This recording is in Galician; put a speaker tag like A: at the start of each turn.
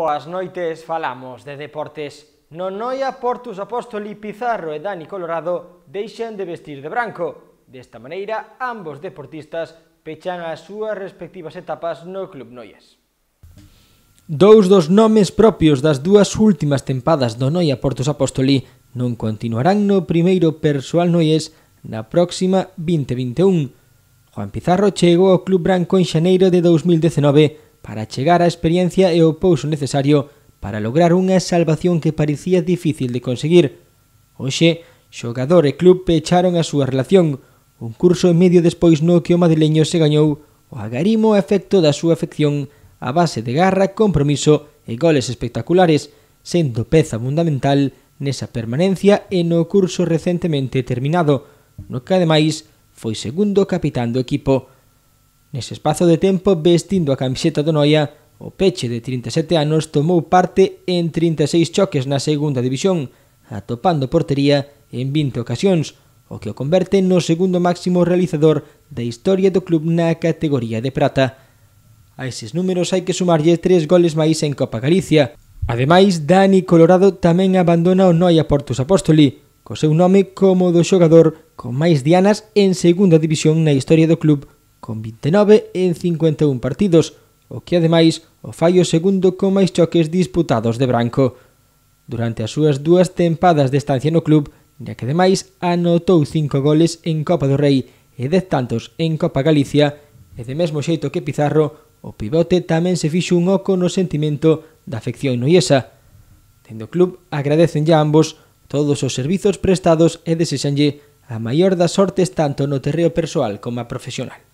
A: Boas noites, falamos de deportes. No Noia, Portus Apóstoli, Pizarro e Dani Colorado deixan de vestir de branco. Desta maneira, ambos deportistas pechan as súas respectivas etapas no Club Noias. Dous dos nomes propios das dúas últimas tempadas do Noia Portus Apóstoli non continuarán no primeiro persoal Noies na próxima 2021. Juan Pizarro chegou ao Club Branco en xaneiro de 2019 para chegar á experiencia e o pouso necesario para lograr unha salvación que parecía difícil de conseguir. Oxe, xogador e club pecharon a súa relación, un curso e medio despois no que o madrileño se gañou o agarimo efecto da súa afección a base de garra, compromiso e goles espectaculares, sendo peza fundamental nesa permanencia e no curso recentemente terminado, no que ademais foi segundo capitán do equipo. Nese espazo de tempo, vestindo a camiseta do Noia, o peche de 37 anos tomou parte en 36 choques na segunda división, atopando portería en 20 ocasións, o que o converte no segundo máximo realizador da historia do club na categoría de prata. A eses números hai que sumarlle tres goles máis en Copa Galicia. Ademais, Dani Colorado tamén abandona o Noia Portus Apóstoli, co seu nome como do xogador con máis dianas en segunda división na historia do club con 29 en 51 partidos, o que ademais o fai o segundo con máis choques disputados de branco. Durante as súas dúas tempadas de estancia no club, ya que ademais anotou 5 goles en Copa do Rei e 10 tantos en Copa Galicia, e de mesmo xeito que Pizarro, o pivote tamén se fixo un oco no sentimento da afección noiesa. Dendo o club agradecen a ambos todos os servizos prestados e desexanlle a maior das sortes tanto no terreo persoal como a profesional.